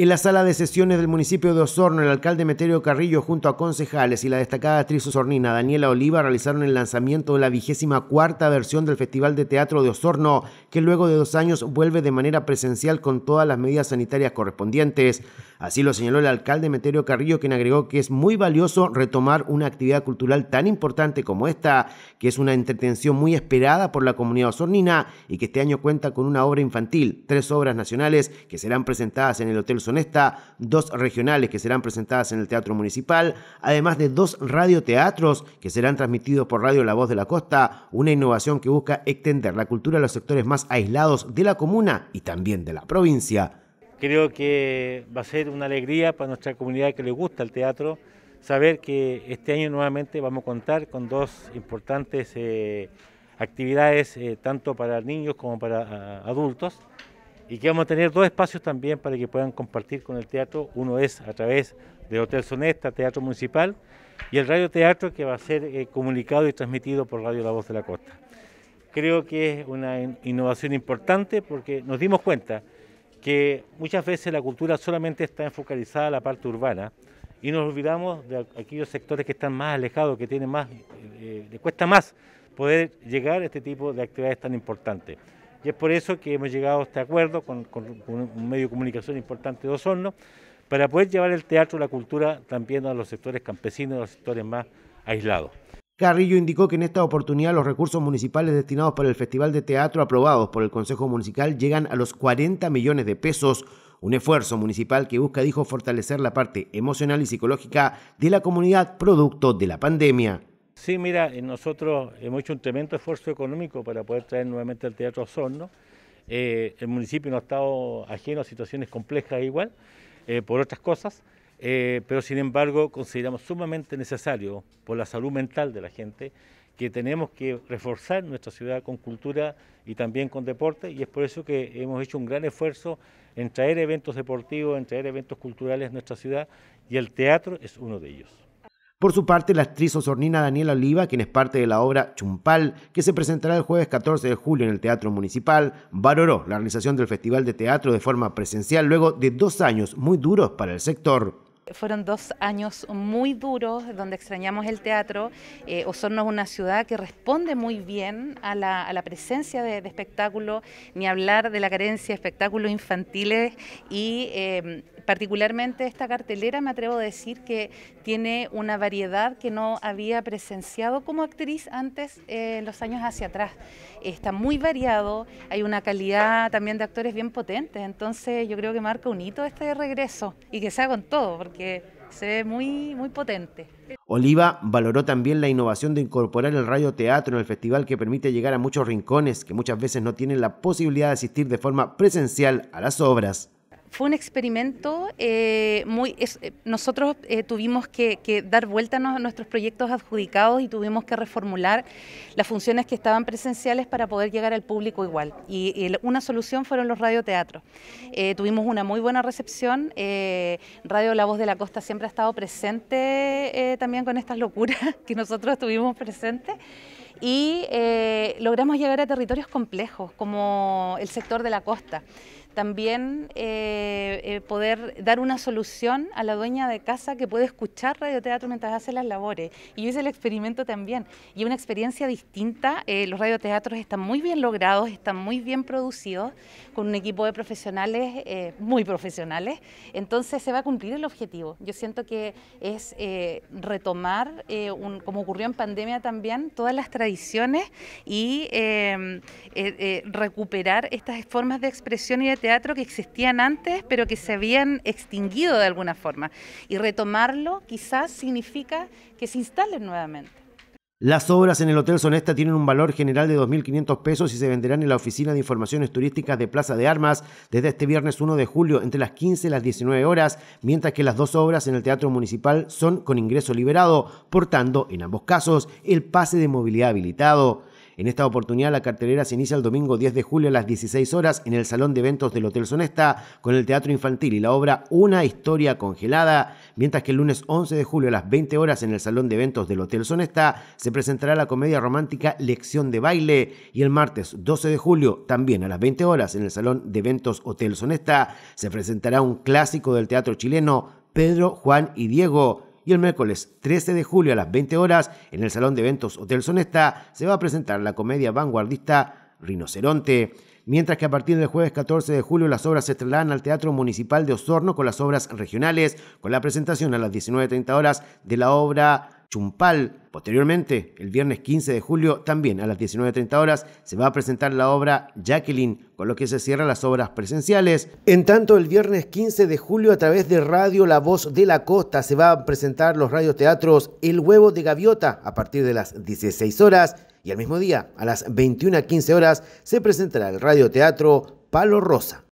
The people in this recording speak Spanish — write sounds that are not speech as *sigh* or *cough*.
En la sala de sesiones del municipio de Osorno, el alcalde Meterio Carrillo junto a concejales y la destacada actriz osornina Daniela Oliva realizaron el lanzamiento de la vigésima cuarta versión del Festival de Teatro de Osorno, que luego de dos años vuelve de manera presencial con todas las medidas sanitarias correspondientes. Así lo señaló el alcalde Meterio Carrillo, quien agregó que es muy valioso retomar una actividad cultural tan importante como esta, que es una entretención muy esperada por la comunidad osornina y que este año cuenta con una obra infantil, tres obras nacionales que serán presentadas en el Hotel son esta dos regionales que serán presentadas en el Teatro Municipal, además de dos radioteatros que serán transmitidos por Radio La Voz de la Costa, una innovación que busca extender la cultura a los sectores más aislados de la comuna y también de la provincia. Creo que va a ser una alegría para nuestra comunidad que le gusta el teatro saber que este año nuevamente vamos a contar con dos importantes eh, actividades, eh, tanto para niños como para ah, adultos y que vamos a tener dos espacios también para que puedan compartir con el teatro. Uno es a través de Hotel Sonesta, Teatro Municipal, y el Radio Teatro que va a ser eh, comunicado y transmitido por Radio La Voz de la Costa. Creo que es una innovación importante porque nos dimos cuenta que muchas veces la cultura solamente está enfocalizada a la parte urbana y nos olvidamos de aquellos sectores que están más alejados, que tienen más, eh, eh, les cuesta más poder llegar a este tipo de actividades tan importantes. Y es por eso que hemos llegado a este acuerdo con, un medio de comunicación importante de Osorno, para poder llevar el teatro, y la cultura también a los sectores campesinos, a los sectores más aislados. Carrillo indicó que en esta oportunidad los recursos municipales destinados para el Festival de Teatro aprobados por el Consejo Municipal llegan a los 40 millones de pesos, un esfuerzo municipal que busca, dijo, fortalecer la parte emocional y psicológica de la comunidad producto de la pandemia. Sí, mira, eh, nosotros hemos hecho un tremendo esfuerzo económico para poder traer nuevamente el teatro a Osorno. Eh, el municipio no ha estado ajeno a situaciones complejas igual, eh, por otras cosas, pero sin embargo consideramos sumamente necesario, por la salud mental de la gente, que tenemos que reforzar nuestra ciudad con cultura y también con deporte y es por eso que hemos hecho un gran esfuerzo en traer eventos deportivos, en traer eventos culturales a nuestra ciudad y el teatro es uno de ellos. Por su parte, la actriz osornina Daniela Oliva, quien es parte de la obra Chumpal, que se presentará el jueves 14 de julio en el Teatro Municipal, valoró la realización del Festival de Teatro de forma presencial luego de dos años muy duros para el sector fueron dos años muy duros donde extrañamos el teatro. Eh, Osorno es una ciudad que responde muy bien a la, presencia de, espectáculos, ni hablar de la carencia de espectáculos infantiles y em, particularmente esta cartelera me atrevo a decir que tiene una variedad que no había presenciado como actriz antes en eh, los años hacia atrás. Está muy variado, hay una calidad también de actores bien potentes entonces yo creo que marca un hito este regreso y que sea con todo, porque que se ve muy, potente. Oliva valoró también la innovación de incorporar el radio teatro en el festival que permite llegar a muchos rincones que muchas veces no tienen la posibilidad de asistir de forma presencial a las obras fue un experimento eh, muy... Eh, nosotros eh, tuvimos que, dar vuelta a nuestros proyectos adjudicados y tuvimos que reformular las funciones que estaban presenciales para poder llegar al público igual. Y, una solución fueron los radioteatros. tuvimos una muy buena recepción. Radio La Voz de la Costa siempre ha estado presente también con estas locuras *laughs* que nosotros tuvimos presentes y eh, logramos llegar a territorios complejos como el sector de la costa. También eh, eh, poder dar una solución a la dueña de casa que puede escuchar radioteatro mientras hace las labores. Y yo hice el experimento también. Y una experiencia distinta. los radioteatros están muy bien logrados, están muy bien producidos, con un equipo de profesionales muy profesionales. Entonces se va a cumplir el objetivo. Yo siento que es retomar, como ocurrió en pandemia también, todas las tradiciones y em, eh, eh, recuperar estas formas de expresión y de teatro que existían antes, pero que se habían extinguido de alguna forma. Y retomarlo quizás significa que se instalen nuevamente. Las obras en el Hotel Sonesta tienen un valor general de 2.500 pesos y se venderán en la Oficina de Informaciones Turísticas de Plaza de Armas desde este viernes 1 de julio entre las 15 y las 19 horas, mientras que las dos obras en el Teatro Municipal son con ingreso liberado, portando, en ambos casos, el pase de movilidad habilitado. En esta oportunidad, la cartelera se inicia el domingo 10 de julio a las 16 horas en el Salón de Eventos del Hotel Sonesta con el Teatro Infantil y la obra Una Historia Congelada, mientras que el lunes 11 de julio a las 20 horas en el Salón de Eventos del Hotel Sonesta se presentará la comedia romántica Lección de Baile y el martes 12 de julio, también a las 20 horas en el Salón de Eventos Hotel Sonesta, se presentará un clásico del teatro chileno, Pedro, Juan y Diego y el miércoles 13 de julio a las 20 horas en el Salón de Eventos Hotel Sonesta se va a presentar la comedia vanguardista Rinoceronte. Mientras que a partir del jueves 14 de julio las obras se trasladan al Teatro Municipal de Osorno con las obras regionales, con la presentación a las 19.30 horas de la obra Chumpal. Posteriormente, el viernes 15 de julio, también a las 19.30 horas, se va a presentar la obra Jacqueline, con lo que se cierran las obras presenciales. En tanto, el viernes 15 de julio, a través de Radio La Voz de la Costa, se va a presentar los radioteatros El Huevo de Gaviota a partir de las 16 horas. Y al mismo día, a las 21.15 horas, se presentará el radioteatro Palo Rosa.